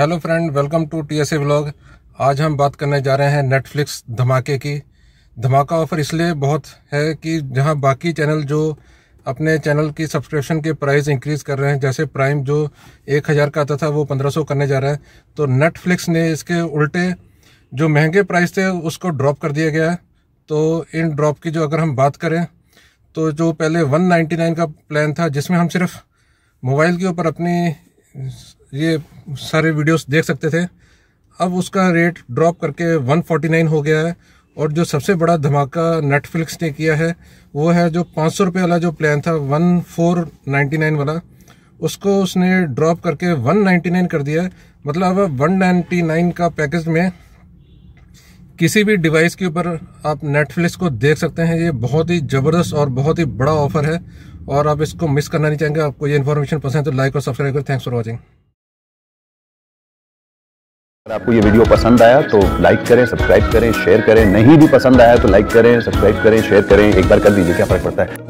hello friend welcome to TSA vlog आज हम बात करने जा रहे हैं नेटफ्लिक्स धमाके की धमाका ऑफर इसलिए बहुत है कि जहां बाकी चैनल जो अपने चैनल की सब्सक्रिप्शन के प्राइस इंक्रीज कर रहे हैं जैसे प्राइम जो एक हज़ार का आता था वो पंद्रह सौ करने जा रहा है तो नेटफ्लिक्स ने इसके उल्टे जो महंगे प्राइस थे उसको ड्रॉप कर दिया गया है तो इन ड्रॉप की जो अगर हम बात करें तो जो पहले वन का प्लान था जिसमें हम सिर्फ मोबाइल के ऊपर अपनी ये सारे वीडियोस देख सकते थे अब उसका रेट ड्रॉप करके 149 हो गया है और जो सबसे बड़ा धमाका नेटफ्लिक्स ने किया है वो है जो पाँच सौ वाला जो प्लान था वन फोर नाइन्टी नाइन वाला उसको उसने ड्रॉप करके वन नाइन्टी नाइन कर दिया है मतलब अब वन नाइन्टी नाइन का पैकेज में किसी भी डिवाइस के ऊपर आप नेटफ्लिक्स को देख सकते हैं ये बहुत ही ज़बरदस्त और बहुत ही बड़ा ऑफर है और आप इसको मिस करना नहीं चाहेंगे आपको ये इन्फॉर्मेशन पसंद है तो लाइक और सब्सक्राइब करें थैंक्स फॉर वॉचिंग अगर आपको ये वीडियो पसंद आया तो लाइक करें सब्सक्राइब करें शेयर करें नहीं भी पसंद आया तो लाइक करें सब्सक्राइब करें शेयर करें एक बार कर दीजिए क्या फर्क पड़ता है